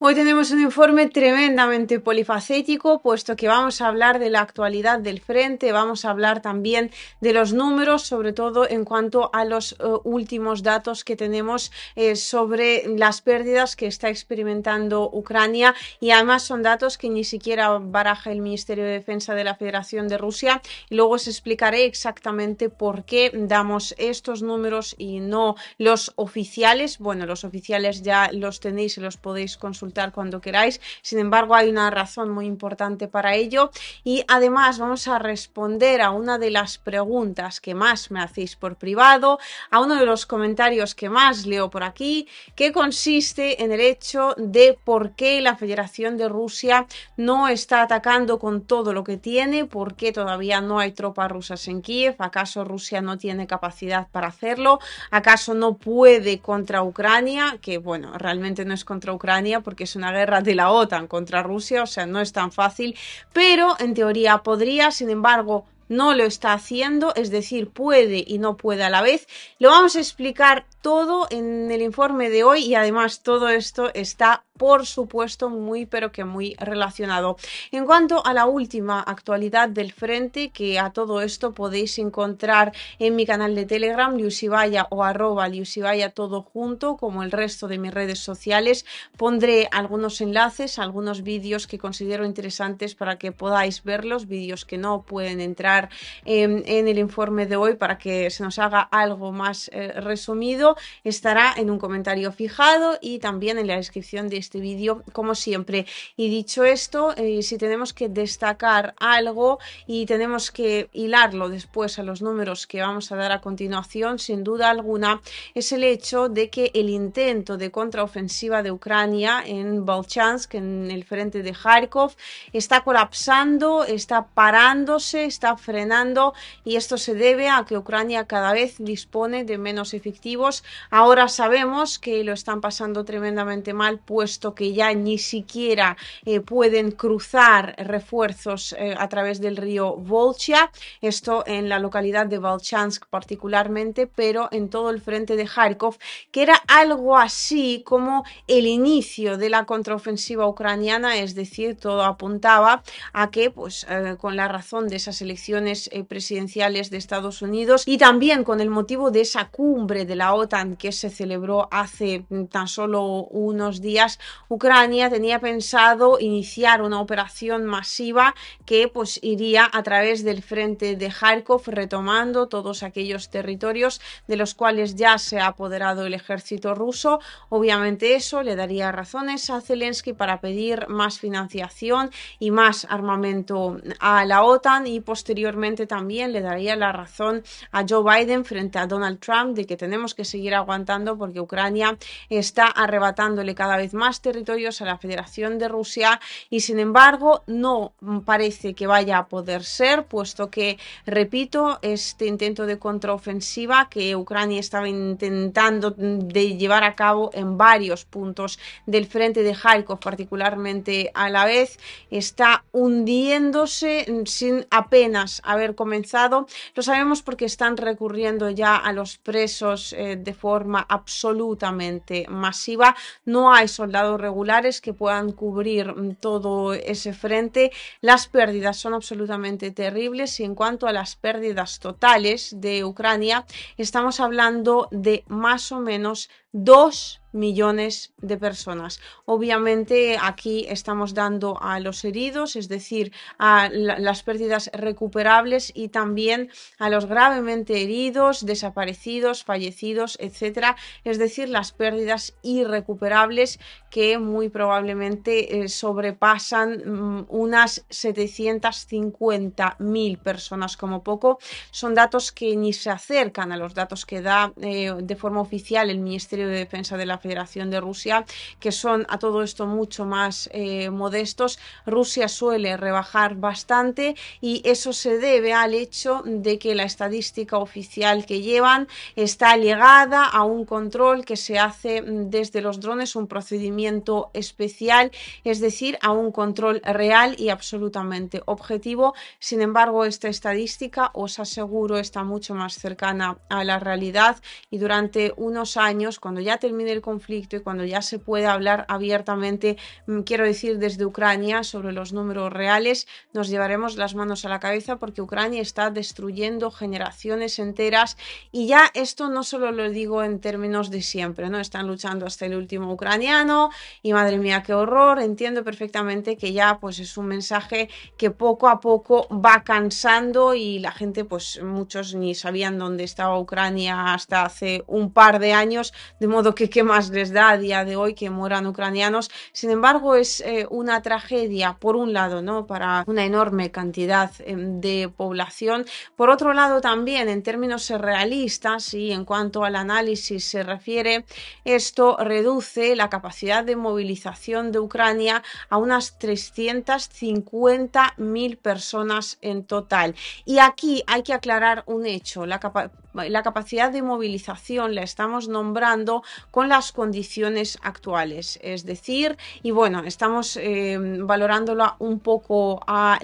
Hoy tenemos un informe tremendamente polifacético, puesto que vamos a hablar de la actualidad del frente, vamos a hablar también de los números, sobre todo en cuanto a los eh, últimos datos que tenemos eh, sobre las pérdidas que está experimentando Ucrania y además son datos que ni siquiera baraja el Ministerio de Defensa de la Federación de Rusia. Y luego os explicaré exactamente por qué damos estos números y no los oficiales. Bueno, los oficiales ya los tenéis y los podéis consultar cuando queráis. Sin embargo, hay una razón muy importante para ello y además vamos a responder a una de las preguntas que más me hacéis por privado, a uno de los comentarios que más leo por aquí, que consiste en el hecho de por qué la Federación de Rusia no está atacando con todo lo que tiene, por qué todavía no hay tropas rusas en Kiev, acaso Rusia no tiene capacidad para hacerlo, acaso no puede contra Ucrania, que bueno, realmente no es contra Ucrania porque que es una guerra de la OTAN contra Rusia, o sea, no es tan fácil, pero en teoría podría, sin embargo, no lo está haciendo, es decir, puede y no puede a la vez. Lo vamos a explicar todo en el informe de hoy y además todo esto está por supuesto, muy pero que muy relacionado. En cuanto a la última actualidad del frente, que a todo esto podéis encontrar en mi canal de Telegram, liusibaya o arroba Liusivaya todo junto, como el resto de mis redes sociales, pondré algunos enlaces, algunos vídeos que considero interesantes para que podáis verlos, vídeos que no pueden entrar en el informe de hoy para que se nos haga algo más eh, resumido, estará en un comentario fijado y también en la descripción de este este vídeo como siempre. Y dicho esto, eh, si tenemos que destacar algo y tenemos que hilarlo después a los números que vamos a dar a continuación, sin duda alguna, es el hecho de que el intento de contraofensiva de Ucrania en Volchansk, en el frente de Kharkov, está colapsando, está parándose, está frenando y esto se debe a que Ucrania cada vez dispone de menos efectivos. Ahora sabemos que lo están pasando tremendamente mal, pues que ya ni siquiera eh, pueden cruzar refuerzos eh, a través del río Volchia, esto en la localidad de Volchansk particularmente, pero en todo el frente de Kharkov, que era algo así como el inicio de la contraofensiva ucraniana, es decir, todo apuntaba a que, pues, eh, con la razón de esas elecciones presidenciales de Estados Unidos y también con el motivo de esa cumbre de la OTAN que se celebró hace mm, tan solo unos días, Ucrania tenía pensado iniciar una operación masiva que pues iría a través del frente de Kharkov retomando todos aquellos territorios de los cuales ya se ha apoderado el ejército ruso. Obviamente eso le daría razones a Zelensky para pedir más financiación y más armamento a la OTAN y posteriormente también le daría la razón a Joe Biden frente a Donald Trump de que tenemos que seguir aguantando porque Ucrania está arrebatándole cada vez más territorios a la Federación de Rusia y sin embargo no parece que vaya a poder ser, puesto que, repito, este intento de contraofensiva que Ucrania estaba intentando de llevar a cabo en varios puntos del frente de Kharkov, particularmente a la vez, está hundiéndose sin apenas haber comenzado. Lo sabemos porque están recurriendo ya a los presos eh, de forma absolutamente masiva. No hay soldados regulares que puedan cubrir mm, todo ese frente. Las pérdidas son absolutamente terribles y en cuanto a las pérdidas totales de Ucrania, estamos hablando de más o menos 2 millones de personas. Obviamente aquí estamos dando a los heridos, es decir, a las pérdidas recuperables y también a los gravemente heridos, desaparecidos, fallecidos, etcétera, es decir, las pérdidas irrecuperables que muy probablemente eh, sobrepasan mm, unas 750.000 personas como poco. Son datos que ni se acercan a los datos que da eh, de forma oficial el Ministerio de Defensa de la Federación de Rusia, que son a todo esto mucho más eh, modestos. Rusia suele rebajar bastante y eso se debe al hecho de que la estadística oficial que llevan está ligada a un control que se hace desde los drones, un procedimiento especial, es decir, a un control real y absolutamente objetivo. Sin embargo, esta estadística, os aseguro, está mucho más cercana a la realidad y durante unos años, cuando ya termine el conflicto y cuando ya se pueda hablar abiertamente, mm, quiero decir desde Ucrania, sobre los números reales, nos llevaremos las manos a la cabeza porque Ucrania está destruyendo generaciones enteras y ya esto no solo lo digo en términos de siempre, ¿no? Están luchando hasta el último ucraniano y madre mía, qué horror, entiendo perfectamente que ya pues es un mensaje que poco a poco va cansando y la gente pues muchos ni sabían dónde estaba Ucrania hasta hace un par de años, de modo que qué más les da a día de hoy que mueran ucranianos. Sin embargo, es eh, una tragedia, por un lado, ¿no? para una enorme cantidad em, de población. Por otro lado, también en términos realistas y en cuanto al análisis se refiere, esto reduce la capacidad de movilización de Ucrania a unas 350.000 personas en total. Y aquí hay que aclarar un hecho, la capacidad de movilización la estamos nombrando con las condiciones actuales. Es decir, y bueno, estamos eh, valorándola un poco a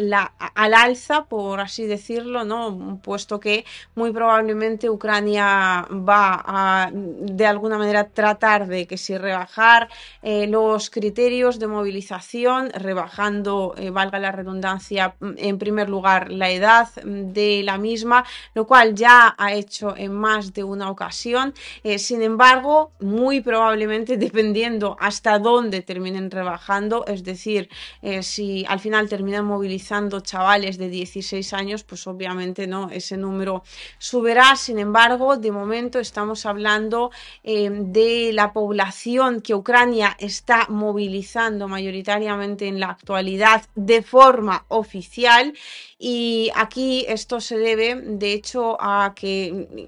al alza, por así decirlo, ¿no? puesto que muy probablemente Ucrania va a de alguna manera tratar de que si rebajar eh, los criterios de movilización, rebajando, eh, valga la redundancia, en primer lugar la edad de la misma, lo cual ya ha hecho en más de una ocasión. sin embargo, muy probablemente dependiendo hasta dónde terminen rebajando, es decir, eh, si al final terminan movilizando chavales de 16 años, pues obviamente no, ese número subirá, sin embargo, de momento estamos hablando eh, de la población que Ucrania está movilizando mayoritariamente en la actualidad de forma oficial y aquí esto se debe, de hecho, a que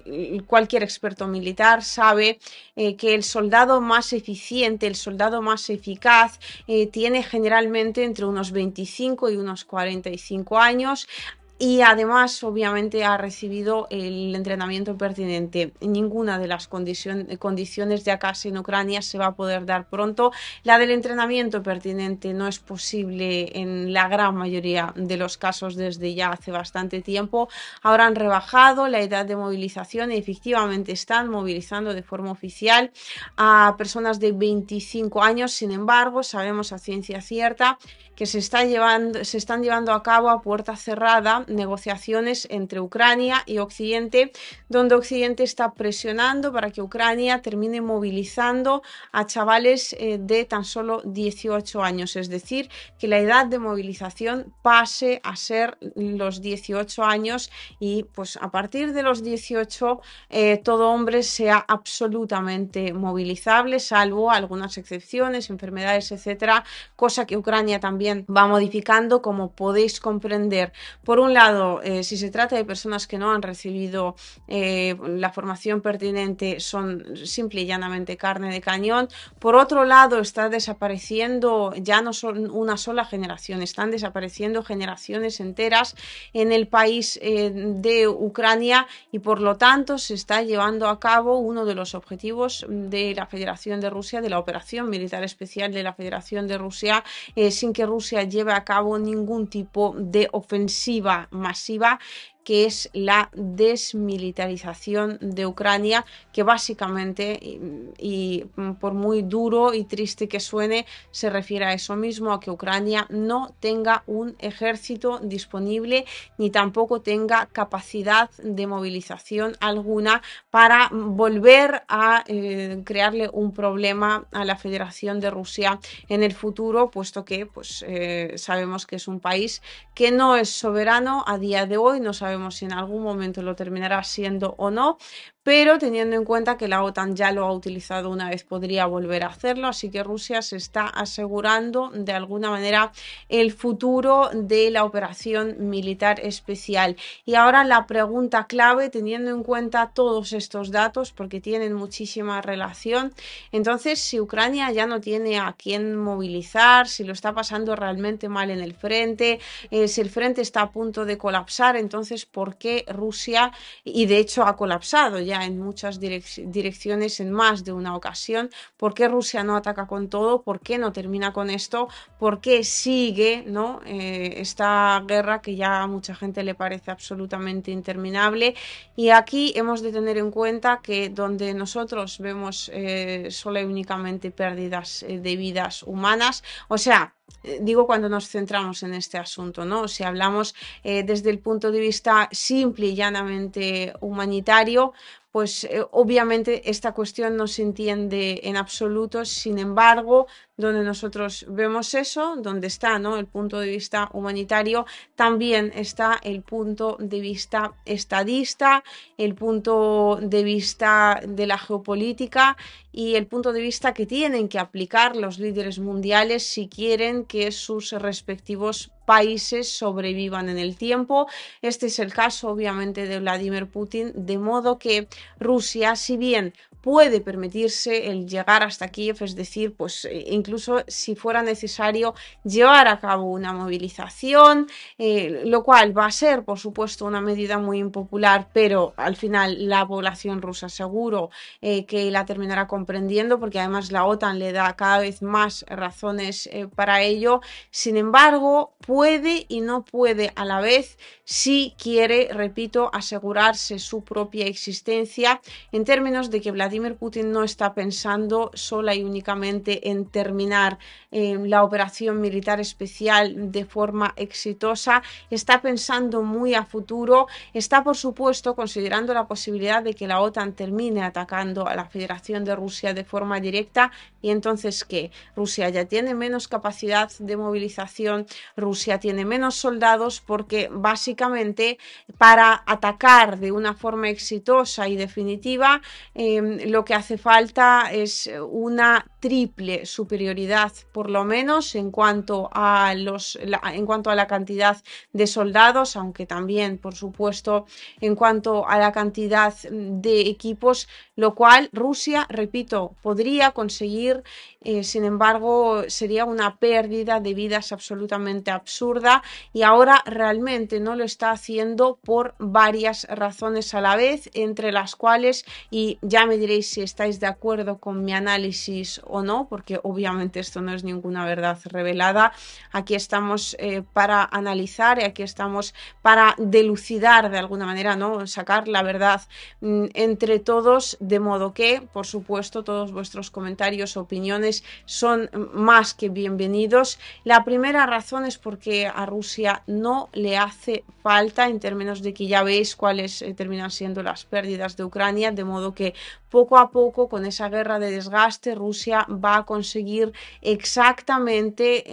mm, mm, cualquier experto militar sabe eh, que el soldado más eficiente, el soldado más eficaz, eh, tiene generalmente entre unos 25 y unos 45 años, y además obviamente ha recibido el entrenamiento pertinente. Ninguna de las condiciones de acaso en Ucrania se va a poder dar pronto. La del entrenamiento pertinente no es posible en la gran mayoría de los casos desde ya hace bastante tiempo. Ahora han rebajado la edad de movilización y efectivamente están movilizando de forma oficial a personas de 25 años. Sin embargo, sabemos a ciencia cierta que se, está llevando, se están llevando a cabo a puerta cerrada negociaciones entre Ucrania y Occidente, donde Occidente está presionando para que Ucrania termine movilizando a chavales eh, de tan solo 18 años, es decir, que la edad de movilización pase a ser los 18 años y pues a partir de los 18 eh, todo hombre sea absolutamente movilizable, salvo algunas excepciones, enfermedades, etcétera, cosa que Ucrania también va modificando, como podéis comprender. Por un lado, eh, si se trata de personas que no han recibido eh, la formación pertinente, son simple y llanamente carne de cañón. Por otro lado, está desapareciendo ya no son una sola generación, están desapareciendo generaciones enteras en el país eh, de Ucrania y por lo tanto se está llevando a cabo uno de los objetivos de la Federación de Rusia, de la operación militar especial de la Federación de Rusia, sin que Rusia lleve a cabo ningún tipo de ofensiva masiva que es la desmilitarización de Ucrania, que básicamente, y, por muy duro y triste que suene, se refiere a eso mismo, a que Ucrania no tenga un ejército disponible ni tampoco tenga capacidad de movilización alguna para volver a eh, crearle un problema a la Federación de Rusia en el futuro, puesto que pues, eh, sabemos que es un país que no es soberano a día de hoy, no sabemos vemos si en algún momento lo terminará siendo o no, pero teniendo en cuenta que la OTAN ya lo ha utilizado una vez, podría volver a hacerlo. Así que Rusia se está asegurando de alguna manera el futuro de la operación militar especial. Y ahora la pregunta clave, teniendo en cuenta todos estos datos, porque tienen muchísima relación, entonces si Ucrania ya no tiene a quién movilizar, si lo está pasando realmente mal en el frente, eh, si el frente está a punto de colapsar, entonces ¿por qué Rusia, y de hecho ha colapsado ya? en muchas direcciones en más de una ocasión. ¿Por qué Rusia no ataca con todo? ¿Por qué no termina con esto? ¿Por qué sigue eh, esta guerra que ya a mucha gente le parece absolutamente interminable? Y aquí hemos de tener en cuenta que donde nosotros vemos eh, solo y únicamente pérdidas eh, de vidas humanas, o sea, digo cuando nos centramos en este asunto, ¿no? Si hablamos desde el punto de vista simple y llanamente humanitario, pues eh, obviamente esta cuestión no se entiende en absoluto. Sin embargo, donde nosotros vemos eso, donde está ¿no? el punto de vista humanitario, también está el punto de vista estadista, el punto de vista de la geopolítica y el punto de vista que tienen que aplicar los líderes mundiales si quieren que sus respectivos países sobrevivan en el tiempo. Este es el caso, obviamente, de Vladimir Putin, de modo que Rusia, si bien puede permitirse el llegar hasta Kiev, es decir, pues eh, incluso si fuera necesario llevar a cabo una movilización, eh, lo cual va a ser, por supuesto, una medida muy impopular, pero al final la población rusa seguro eh, que la terminará comprendiendo, porque además la OTAN le da cada vez más razones para ello. Sin embargo, puede y no puede a la vez si quiere, repito, asegurarse su propia existencia en términos de que Vladimir Putin no está pensando sola y únicamente en terminar eh, la operación militar especial de forma exitosa, está pensando muy a futuro, está por supuesto considerando la posibilidad de que la OTAN termine atacando a la Federación de Rusia de forma directa, y entonces, ¿qué? Rusia ya tiene menos capacidad de movilización, Rusia tiene menos soldados porque básicamente para atacar de una forma exitosa y definitiva, em, lo que hace falta es una triple superioridad, por lo menos en cuanto a la cantidad de soldados, aunque también, por supuesto, en cuanto a la cantidad de equipos lo cual Rusia, repito, podría conseguir, eh, sin embargo, sería una pérdida de vidas absolutamente absurda y ahora realmente no lo está haciendo por varias razones a la vez, entre las cuales, y ya me diréis si estáis de acuerdo con mi análisis o no, porque obviamente esto no es ninguna verdad revelada, aquí estamos eh, para analizar y aquí estamos para delucidar de alguna manera, ¿no? Sacar la verdad mm, entre todos de modo que, por supuesto, todos vuestros comentarios, opiniones son más que bienvenidos. La primera razón es porque a Rusia no le hace falta en términos de que ya veis cuáles eh, terminan siendo las pérdidas de Ucrania, de modo que poco a poco con esa guerra de desgaste Rusia va a conseguir exactamente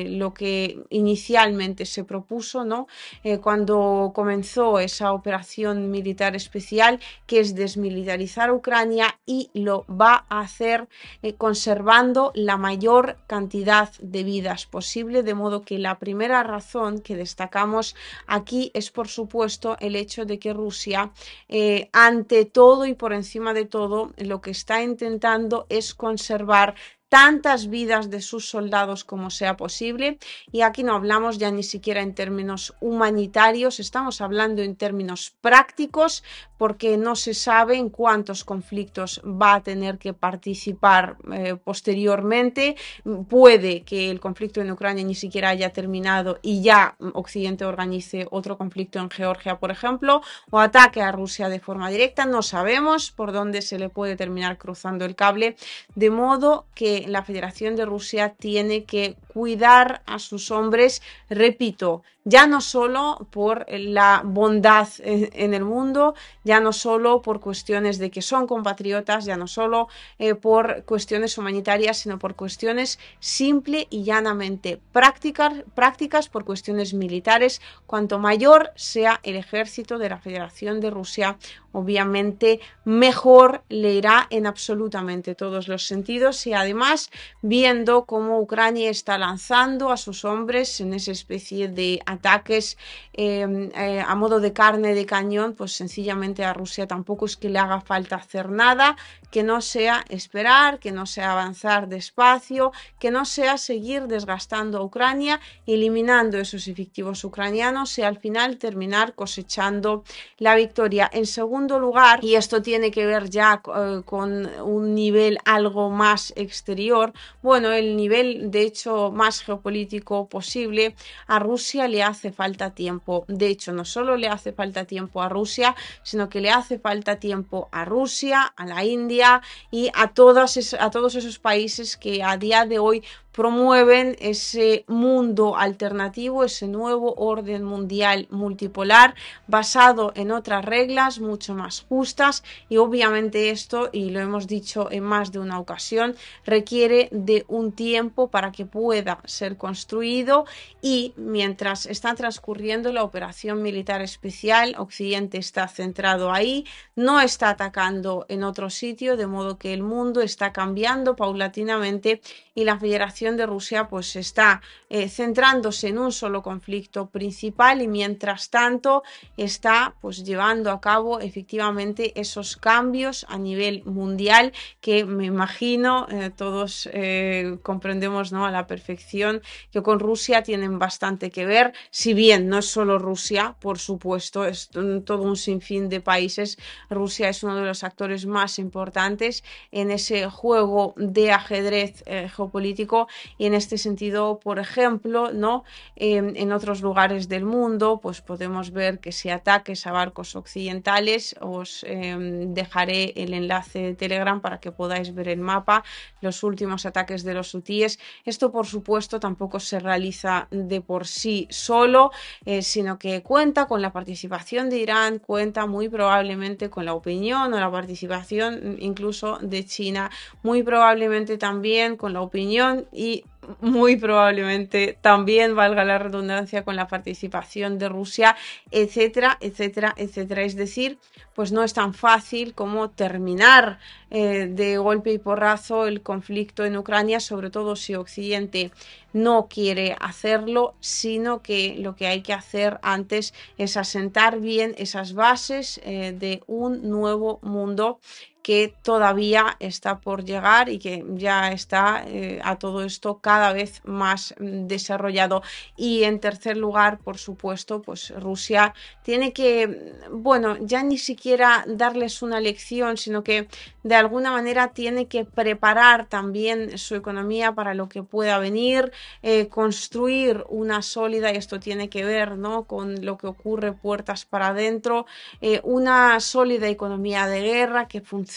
eh, lo que inicialmente se propuso, ¿no? Eh, cuando comenzó esa operación militar especial que es desmilitarizar Ucrania y lo va a hacer eh, conservando la mayor cantidad de vidas posible, de modo que la primera razón que destacamos aquí es por supuesto el hecho de que Rusia eh, ante todo y por encima de todo lo que está intentando es conservar tantas vidas de sus soldados como sea posible. Y aquí no hablamos ya ni siquiera en términos humanitarios, estamos hablando en términos prácticos porque no se sabe en cuántos conflictos va a tener que participar eh, posteriormente. Puede que el conflicto en Ucrania ni siquiera haya terminado y ya Occidente organice otro conflicto en Georgia, por ejemplo, o ataque a Rusia de forma directa. No sabemos por dónde se le puede terminar cruzando el cable. De modo que la Federación de Rusia tiene que cuidar a sus hombres, repito, ya no solo por la bondad en, el mundo, ya no solo por cuestiones de que son compatriotas, ya no solo eh, por cuestiones humanitarias, sino por cuestiones simple y llanamente prácticas por cuestiones militares. Cuanto mayor sea el ejército de la Federación de Rusia, obviamente mejor le irá en absolutamente todos los sentidos y además viendo cómo Ucrania está lanzando a sus hombres en esa especie de ataques em, eh, a modo de carne de cañón, pues sencillamente a Rusia tampoco es que le haga falta hacer nada que no sea esperar, que no sea avanzar despacio, que no sea seguir desgastando a Ucrania, eliminando esos efectivos ucranianos y al final terminar cosechando la victoria. En segundo lugar, y esto tiene que ver ya eh, con un nivel algo más exterior, bueno, el nivel de hecho más geopolítico posible, a Rusia le hace falta tiempo. De hecho, no solo le hace falta tiempo a Rusia, sino que le hace falta tiempo a Rusia, a la India y a, a todos esos países que a día de hoy promueven ese mundo alternativo, ese nuevo orden mundial multipolar basado en otras reglas mucho más justas y obviamente esto, y lo hemos dicho en más de una ocasión, requiere de un tiempo para que pueda ser construido y mientras está transcurriendo la operación militar especial, Occidente está centrado ahí, no está atacando en otro sitio, de modo que el mundo está cambiando paulatinamente y la Federación de Rusia pues está eh, centrándose en un solo conflicto principal y mientras tanto está pues llevando a cabo efectivamente esos cambios a nivel mundial que me imagino eh, todos eh, comprendemos ¿no? a la perfección que con Rusia tienen bastante que ver, si bien no es solo Rusia, por supuesto, es todo un sinfín de países. Rusia es uno de los actores más importantes en ese juego de ajedrez geopolítico y en este sentido, por ejemplo, ¿no? en otros lugares del mundo, pues podemos ver que se si ataques a barcos occidentales, os em, dejaré el enlace de Telegram para que podáis ver el mapa, los últimos ataques de los hutíes. Esto, por supuesto, tampoco se realiza de por sí solo, eh, sino que cuenta con la participación de Irán, cuenta muy probablemente con la opinión o la participación mm, incluso de China, muy probablemente también con la opinión y muy probablemente también valga la redundancia con la participación de Rusia, etcétera, etcétera, etcétera. Es decir, pues no es tan fácil como terminar eh, de golpe y porrazo el conflicto en Ucrania, sobre todo si Occidente no quiere hacerlo, sino que lo que hay que hacer antes es asentar bien esas bases eh, de un nuevo mundo que todavía está por llegar y que ya está eh, a todo esto cada vez más mm, desarrollado. Y en tercer lugar, por supuesto, pues Rusia tiene que, mm, bueno, ya ni siquiera darles una lección, sino que de alguna manera tiene que preparar también su economía para lo que pueda venir, eh, construir una sólida, y esto tiene que ver ¿no? con lo que ocurre puertas para adentro, eh, una sólida economía de guerra que funcione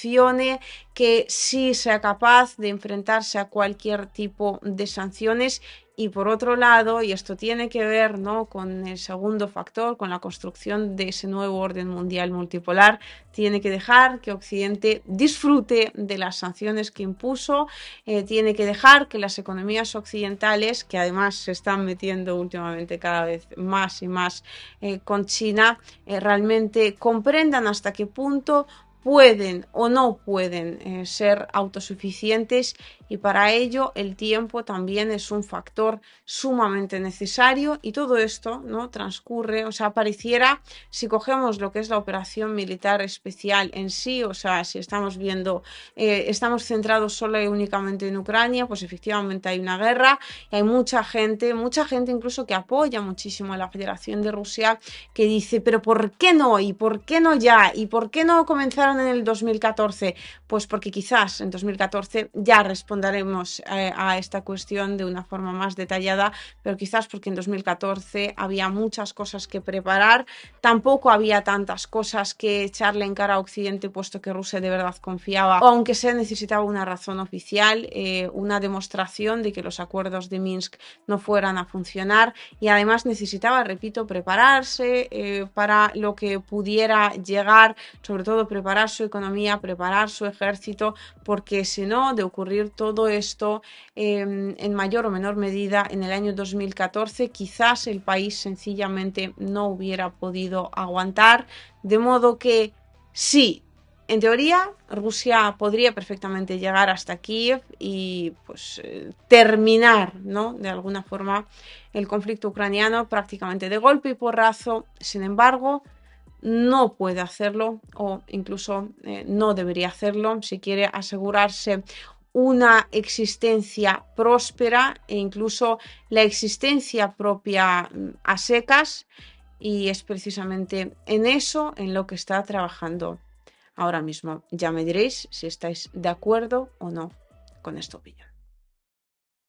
que sí sea capaz de enfrentarse a cualquier tipo de sanciones y por otro lado, y esto tiene que ver ¿no? con el segundo factor, con la construcción de ese nuevo orden mundial multipolar, tiene que dejar que Occidente disfrute de las sanciones que impuso, eh, tiene que dejar que las economías occidentales, que además se están metiendo últimamente cada vez más y más eh, con China, eh, realmente comprendan hasta qué punto pueden o no pueden eh, ser autosuficientes y para ello el tiempo también es un factor sumamente necesario y todo esto no transcurre, o sea, pareciera si cogemos lo que es la operación militar especial en sí, o sea, si estamos viendo, eh, estamos centrados solo y únicamente en Ucrania, pues efectivamente hay una guerra y hay mucha gente, mucha gente incluso que apoya muchísimo a la Federación de Rusia que dice, pero ¿por qué no? ¿Y por qué no ya? ¿Y por qué no comenzaron en el 2014? Pues porque quizás en 2014 ya responderemos eh, a esta cuestión de una forma más detallada, pero quizás porque en 2014 había muchas cosas que preparar, tampoco había tantas cosas que echarle en cara a Occidente, puesto que Rusia de verdad confiaba, aunque se necesitaba una razón oficial, eh, una demostración de que los acuerdos de Minsk no fueran a funcionar y además necesitaba, repito, prepararse eh, para lo que pudiera llegar, sobre todo preparar su economía, preparar su ejército, porque si no, de ocurrir todo esto em, en mayor o menor medida en el año 2014, quizás el país sencillamente no hubiera podido aguantar. De modo que sí, en teoría, Rusia podría perfectamente llegar hasta Kiev y pues eh, terminar, ¿no? De alguna forma el conflicto ucraniano prácticamente de golpe y porrazo. Sin embargo, no puede hacerlo o incluso eh, no debería hacerlo si quiere asegurarse una existencia próspera e incluso la existencia propia mm, a secas y es precisamente en eso en lo que está trabajando ahora mismo. Ya me diréis si estáis de acuerdo o no con esta opinión.